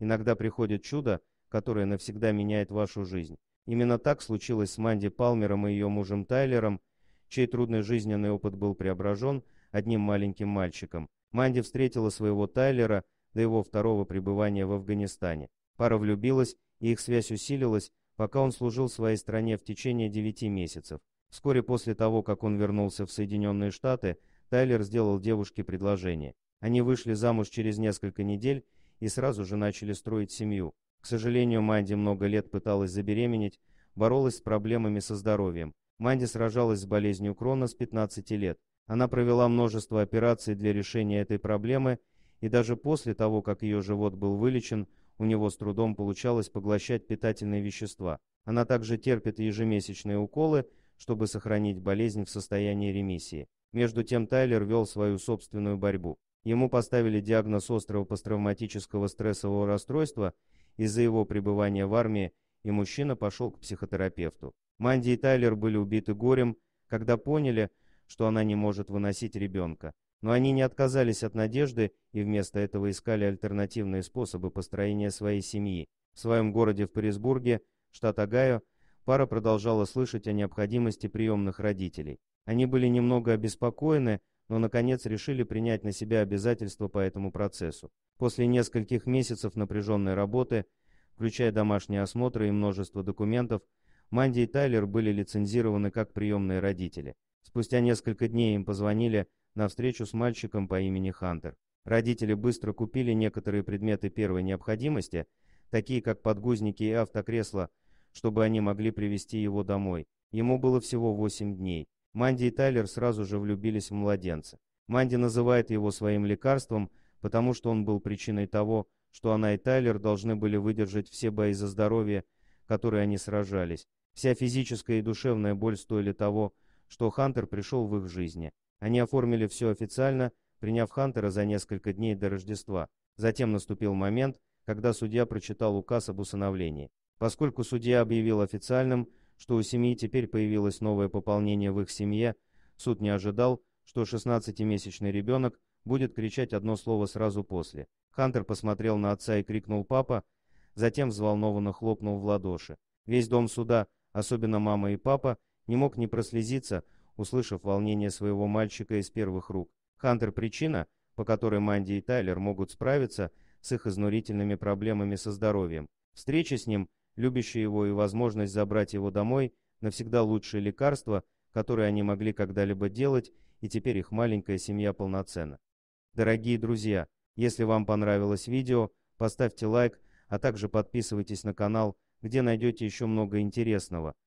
Иногда приходит чудо, которое навсегда меняет вашу жизнь. Именно так случилось с Манди Палмером и ее мужем Тайлером, чей трудный жизненный опыт был преображен одним маленьким мальчиком. Манди встретила своего Тайлера до его второго пребывания в Афганистане. Пара влюбилась, и их связь усилилась, пока он служил своей стране в течение 9 месяцев. Вскоре после того, как он вернулся в Соединенные Штаты, Тайлер сделал девушке предложение. Они вышли замуж через несколько недель и сразу же начали строить семью. К сожалению, Манди много лет пыталась забеременеть, боролась с проблемами со здоровьем. Манди сражалась с болезнью Крона с 15 лет. Она провела множество операций для решения этой проблемы, и даже после того, как ее живот был вылечен, у него с трудом получалось поглощать питательные вещества. Она также терпит ежемесячные уколы, чтобы сохранить болезнь в состоянии ремиссии. Между тем Тайлер вел свою собственную борьбу. Ему поставили диагноз острого посттравматического стрессового расстройства из-за его пребывания в армии, и мужчина пошел к психотерапевту. Манди и Тайлер были убиты горем, когда поняли, что она не может выносить ребенка. Но они не отказались от надежды и вместо этого искали альтернативные способы построения своей семьи. В своем городе в Пресбурге, штат Огайо, пара продолжала слышать о необходимости приемных родителей. Они были немного обеспокоены, но, наконец, решили принять на себя обязательства по этому процессу. После нескольких месяцев напряженной работы, включая домашние осмотры и множество документов, Манди и Тайлер были лицензированы как приемные родители. Спустя несколько дней им позвонили на встречу с мальчиком по имени Хантер. Родители быстро купили некоторые предметы первой необходимости, такие как подгузники и автокресла, чтобы они могли привезти его домой. Ему было всего 8 дней. Манди и Тайлер сразу же влюбились в младенца. Манди называет его своим лекарством, потому что он был причиной того, что она и Тайлер должны были выдержать все бои за здоровье, которые они сражались. Вся физическая и душевная боль стоили того, что Хантер пришел в их жизни. Они оформили все официально, приняв Хантера за несколько дней до Рождества. Затем наступил момент, когда судья прочитал указ об усыновлении. Поскольку судья объявил официальным, что у семьи теперь появилось новое пополнение в их семье, суд не ожидал, что 16-месячный ребенок будет кричать одно слово сразу после. Хантер посмотрел на отца и крикнул «папа», затем взволнованно хлопнул в ладоши. Весь дом суда, особенно мама и папа, не мог не прослезиться, услышав волнение своего мальчика из первых рук. Хантер причина, по которой Манди и Тайлер могут справиться с их изнурительными проблемами со здоровьем. Встреча с ним любящие его и возможность забрать его домой навсегда лучшее лекарство, которое они могли когда-либо делать, и теперь их маленькая семья полноценна. Дорогие друзья, если вам понравилось видео, поставьте лайк, а также подписывайтесь на канал, где найдете еще много интересного –